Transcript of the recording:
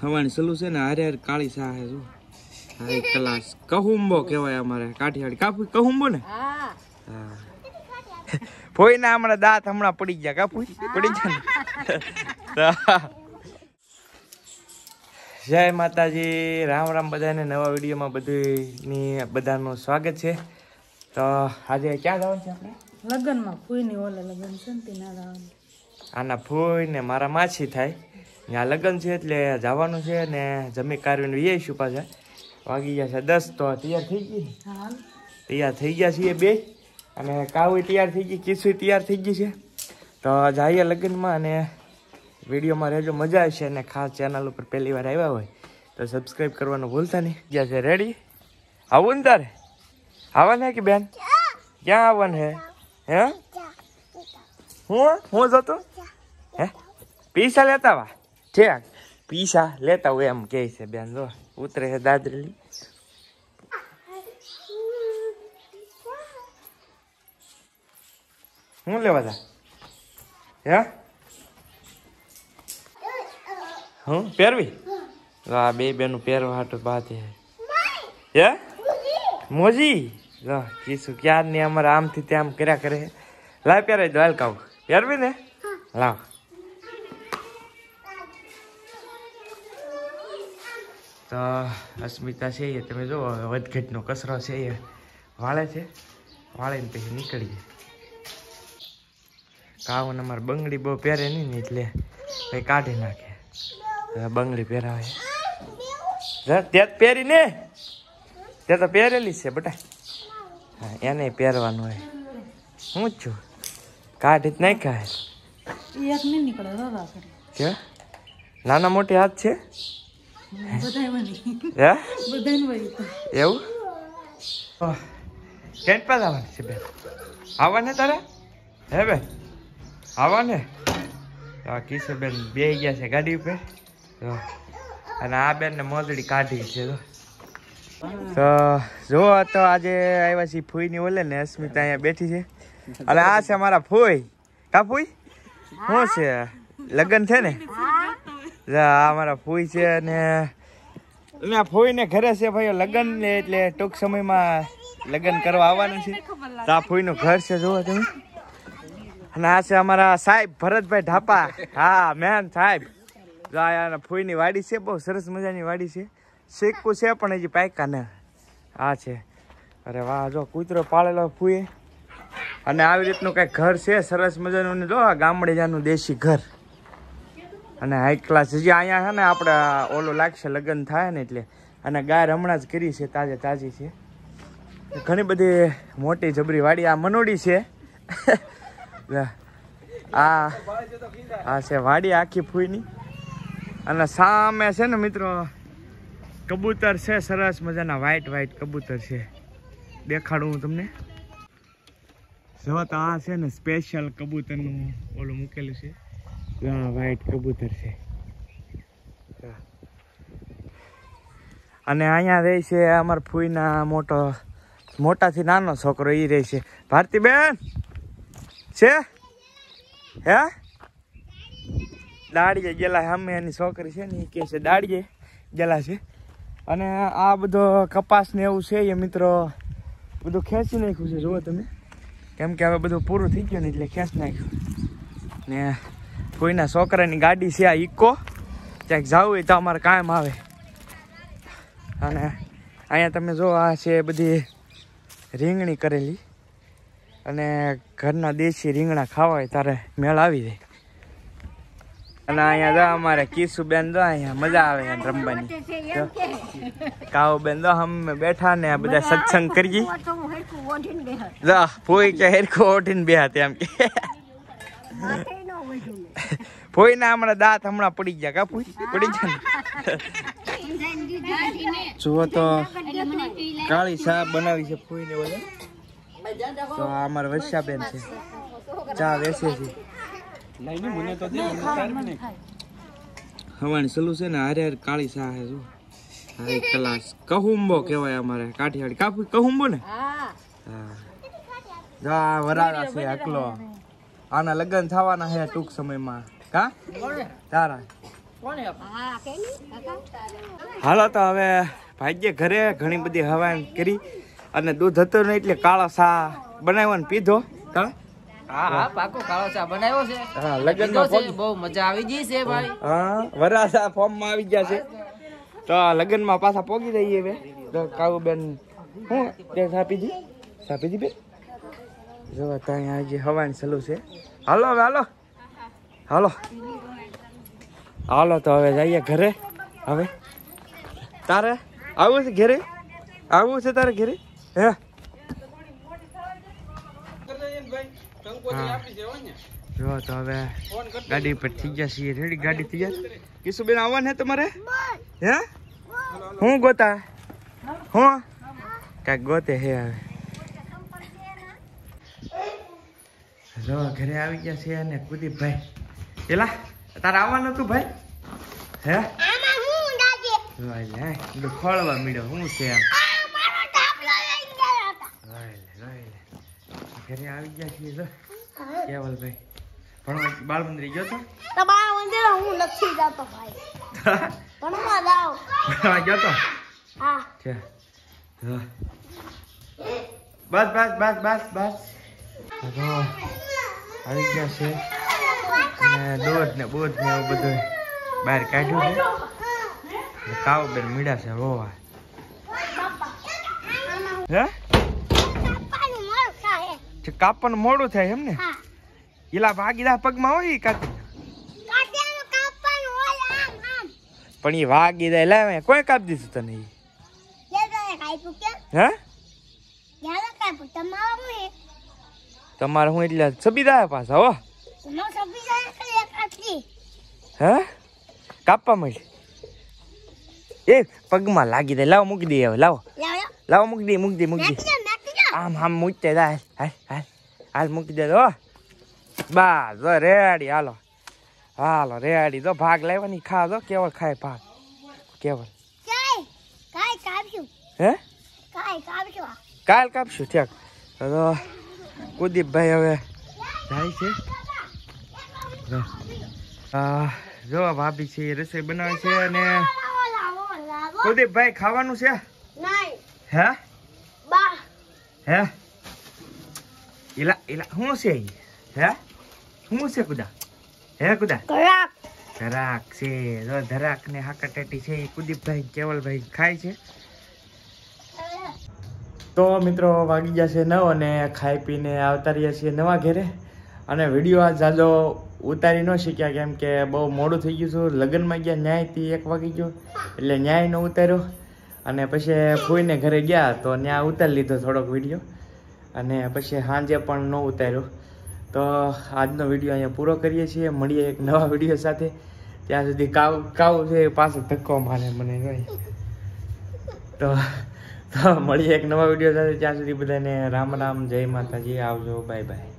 હવાની સલુ છે ને હારે હારે કાળી સાહે જો હાઈ ક્લાસ કહુંબો કહેવાય અમારે કાઠિયાવાડી કાપુ કહુંબો ને હા ફોઈ ના હમણાં દાંત હમણાં પડી ગયા કાપુ પડી ગયા ને જય માતાજી રામ રામ બધાને નવા વિડીયોમાં બધુંની બધાનું સ્વાગત છે તો આજે ક્યાં જવાનું છે આપણે લગ્નમાં ફૂઈની ઓલે લગ્ન છે આના ફૂઈ ને મારા માછી થાય ત્યાં લગ્ન છે એટલે જવાનું છે ને જમી કારવીને વિયાઈશું પાછા વાગી ગયા છે દસ તો તૈયાર થઈ ગઈ તૈયાર થઈ ગયા છીએ બે અને કાવી તૈયાર થઈ ગઈ કિસુઈ તૈયાર થઈ ગઈ છે તો જઈએ લગ્નમાં અને વિડીયોમાં રહેજો મજા આવશે અને ખાસ ચેનલ ઉપર પહેલી વાર આવ્યા હોય તો સબસ્ક્રાઈબ કરવાનું ભૂલતા નહીં ગયા છે રેડી આવું ને તારે આવવાનું કે બેન ક્યાં આવવાનું હે હે હું હું જતો હે પૈસા લેતા વા છે પૈસા લેતા હોય એમ કે છે બેન જો ઉતરે છે દાદરેલી શું લેવા તા હે હું પહેરવી વાહ બે બેનું પહેરવા હાટું બાદ હે મોજી જો કીશું ક્યાર ને અમારે આમથી ત્યાં કર્યા કરે લાવ પહેરાવી દો હાલ કાવ પહેરવી ને લાવ તો અસ્મિતા છે એ તમે જુઓ વધઘટનો કચરો છે એ વાળે છે વાળીને પછી નીકળી જાય કાઉન અમારે બંગડી બહુ પહેરે નહીં ને એટલે પછી કાઢી નાખે બંગડી પહેરાવે ત્યાં પહેરી ને ત્યાં તો પહેરેલી છે બટા હા એને પહેરવાનું હોય હું છું કાઢી જ નહીં કાઢ નાના મોટી હાથ છે એવું છે બેન આવવાને તારે હે બેન આવવાને આ બેન બે ગયા છે ગાડી ઉપર અને આ બેનને મોજડી કાઢી છે તો જો આજે આવ્યા છીએ ફૂઈની ઓલે ને અસ્મિતા અહીંયા બેઠી છે અને આ છે મારા ફૂઈ કા ફુઈ શું છે લગ્ન છે ને અમારા ફૂઈ છે અને એટલે ફૂઈને ઘરે છે ભાઈ લગ્ન ને એટલે ટૂંક સમયમાં લગ્ન કરવા આવવાનું છે તો આ ફૂઈનું ઘર છે જોવા તમે અને આ છે અમારા સાહેબ ભરતભાઈ ઢાપા હા મેન સાહેબ જો આ ફૂઈની વાડી છે બહુ સરસ મજાની વાડી છે શેકું છે પણ હજી પાયકા ને આ છે અરે વાહ જો કૂતરો પાળેલો ફૂએ અને આવી રીતનું કંઈક ઘર છે સરસ મજાનું ને જો ગામડે જાનું દેશી ઘર અને હાઈ ક્લાસ હજી અહીંયા છે ને આપણે ઓલું લાગશે લગ્ન થાય ને એટલે અને ગાય હમણાં જ કરી છે તાજે તાજી છે ઘણી બધી મોટી જબરી વાડી આ મનોડી છે આ આ છે વાડી આખી ફૂઈની અને સામે છે ને મિત્રો કબૂતર છે સરસ મજાના વ્હાઈટ વ્હાઈટ કબૂતર છે દેખાડું હું તમને જવા તો આ છે ને સ્પેશિયલ કબૂતરનું ઓલું મૂકેલું છે ઘણા વ્હાઈટ કબૂતર છે અને અહીંયા રહે છે અમારા ફૂઈના મોટો મોટાથી નાનો છોકરો એ રહે છે ભારતીબેન છે હે દાડીએ ગયેલા અમે એની છોકરી છે ને એ કહે છે દાડીએ ગયેલા છે અને આ બધો કપાસ ને એવું છે એ મિત્રો બધું ખેંચી નાખ્યું છે જુઓ તમે કેમ કે હવે બધું પૂરું થઈ ગયું ને એટલે ખેંચી નાખ્યું ને કોઈના છોકરાની ગાડી છે આ ઇકો ક્યાંક જવું હોય તો અમારે કાયમ આવે અને અહીંયા તમે જો આ છે બધી રીંગણી કરેલી અને ઘરના દેશી રીંગણા ખાવા હોય ત્યારે મેળ આવી જાય અને અહીંયા જો અમારે બેન દો અહીંયા મજા આવે રમવાની બેન દો અમે બેઠા ને બધા સત્સંગ કરી જો ફોઈ કે હેરખું ઓઢીને બેહા તેમ કે ભોઈ ના હમણાં દાંત હમણાં પડી ગયા કા ભોઈ પડી ગયા જુઓ તો કાળી ચા બનાવી છે ભોઈ ને બોલે તો આ અમારા વૈશ્યાબેન છે ચા વેસે છે હવાની સલુ છે ને હારે હારે કાળી સાહે છે જો હાય ક્લાસ કહુંબો કહેવાય અમારે કાઠિયાવાડી કાપી કહુંબો ને હા જા વરાળા છે આકલો આના લગ્ન થવાના હે ટૂંક સમયમાં કા તારા હાલો તો હવે ભાગ્ય ઘરે ઘણી બધી હવાન કરી અને દૂધ હતું નહીં એટલે કાળો સા બનાવ્યો ને પીધો હા હા પાકો કાળો ચા બનાવ્યો છે હા લગન છે બહુ મજા આવી ગઈ છે ભાઈ હા વરાસા ફોર્મ માં આવી ગયા છે તો લગન માં પાછા પોગી જઈએ હવે તો કાઉ બેન હું તે સાપીજી સાપીજી બેન જો ત્યાં આજે હવાની સલુ છે હાલો હવે હાલો હાલો હાલો તો હવે જઈએ ઘરે હવે તારે આવું છે ઘરે આવું છે તારે ઘરે હે જો તો હવે ગાડી પર થઈ ગયા છીએ રેડી ગાડી થઈ ગયા કિશુબેન આવવાનું હે તમારે હે હું ગોતા હું કાંઈક ગોતે હે હવે જો ઘરે આવી ગયા છે અને કુદીપભાઈ પેલા તારે આવવાનું હતું ભાઈ હે ખોળવા મીડ્યો હું છે ઘરે આવી ગયા છીએ તો કેવલભાઈ ભણવા બાળ મંદિર ગયો તો તમારા હું નથી જતો ભાઈ ગયો છે બસ બસ બસ બસ બસ આવી ગયા છે અને દૂધ ને બૂધ ને એવું બધું બહાર કાઢ્યું છે કાવ બેન મીડા છે રોવા હે કાપવાનું મોડું થાય એમને ને એલા વાગીલા પગમાં હોય કાકી પણ એ વાગી દે લાવે કોઈ કાપ દીધું તને હા તમારે હું એટલે છબી જાય પાછા હો હે કાપવા મળી એ પગમાં લાગી દે લાવો મૂકી દઈએ હવે લાવો લાવો મૂકી દઈએ મૂકી દઈએ મૂકી દે આમ આમ મૂકતે જાય હાલ હાલ હાલ મૂકી દે હો બા જો રેડી હાલો હાલો રેડી જો ભાગ લેવાની ખા જો કેવળ ખાય ભાગ કેવળ હે કાલ કાપશું ઠેક કુલદીપભાઈ હવે જાય છે જો ભાભી છે રસોઈ બનાવે છે અને કુલદીપભાઈ ખાવાનું છે હે હે ઇલા ઇલા શું છે હે શું છે કુદા હે કુદા ધરાક છે ધરાક ને હાકા ટેટી છે કુદીપભાઈ કેવલભાઈ ખાય છે તો મિત્રો વાગી ગયા છે નવ અને ખાઈ પીને આવતા રહ્યા છીએ નવા ઘેરે અને વિડીયો આ ઝાઝો ઉતારી ન શીખ્યા કેમ કે બહુ મોડું થઈ ગયું છું લગ્નમાં ગયા ન્યાયથી એક વાગી ગયો એટલે ન્યાય ન ઉતાર્યો અને પછી ફોઈને ઘરે ગયા તો ત્યાં ઉતારી લીધો થોડોક વિડીયો અને પછી સાંજે પણ ન ઉતાર્યો તો આજનો વિડીયો અહીંયા પૂરો કરીએ છીએ મળીએ એક નવા વિડીયો સાથે ત્યાં સુધી કાવ કાવ છે પાસે ધક્કો મારે મને તો તો મળીએ એક નવા વિડીયો સાથે ત્યાં સુધી બધાને રામ રામ જય માતાજી આવજો બાય બાય